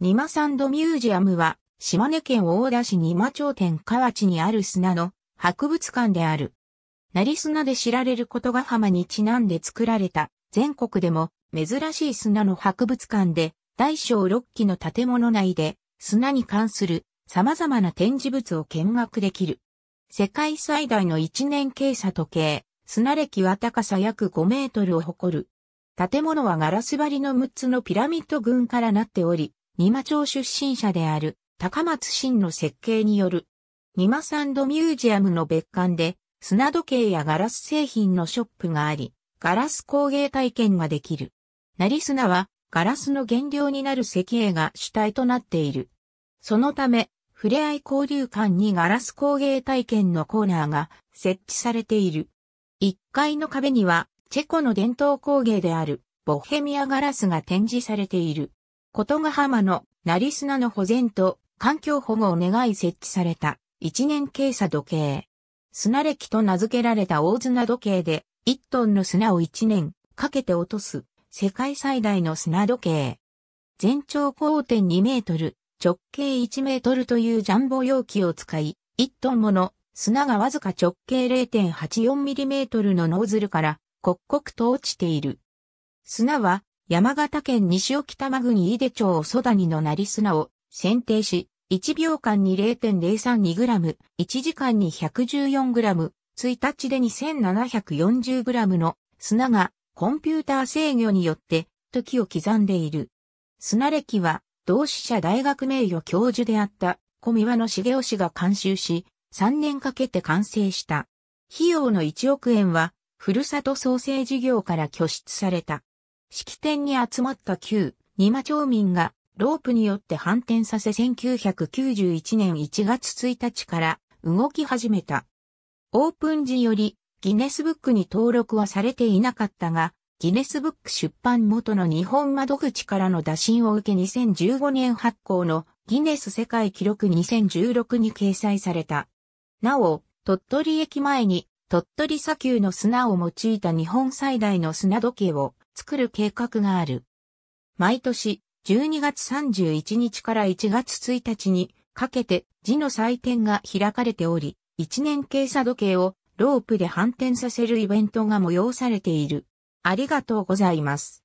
ニマサンドミュージアムは、島根県大田市ニマ町店河内にある砂の博物館である。成砂で知られることが浜にちなんで作られた、全国でも珍しい砂の博物館で、大小6基の建物内で、砂に関する様々な展示物を見学できる。世界最大の一年計算時計、砂歴は高さ約5メートルを誇る。建物はガラス張りの6つのピラミッド群からなっており、仁間町出身者である高松真の設計による仁間サンドミュージアムの別館で砂時計やガラス製品のショップがあり、ガラス工芸体験ができる。成砂はガラスの原料になる石英が主体となっている。そのため、触れ合い交流館にガラス工芸体験のコーナーが設置されている。1階の壁にはチェコの伝統工芸であるボヘミアガラスが展示されている。琴ヶ浜の成砂の保全と環境保護を願い設置された一年計査時計。砂歴と名付けられた大砂時計で1トンの砂を1年かけて落とす世界最大の砂時計。全長5.2メートル、直径1メートルというジャンボ容器を使い、1トンもの砂がわずか直径0.84ミリメートルのノーズルから刻々と落ちている。砂は山形県西沖玉郡井出町ソ育にの成り砂を選定し、1秒間に 0.032g、1時間に 114g、1日で 2740g の砂がコンピューター制御によって時を刻んでいる。砂歴は同志社大学名誉教授であった小三輪の雄氏が監修し、3年かけて完成した。費用の1億円は、ふるさと創生事業から拠出された。式典に集まった旧、二間町民が、ロープによって反転させ1991年1月1日から動き始めた。オープン時よりギネスブックに登録はされていなかったが、ギネスブック出版元の日本窓口からの打診を受け2015年発行のギネス世界記録2016に掲載された。なお、鳥取駅前に鳥取砂丘の砂を用いた日本最大の砂時計を作る計画がある。毎年12月31日から1月1日にかけて字の祭典が開かれており、一年計算時計をロープで反転させるイベントが催されている。ありがとうございます。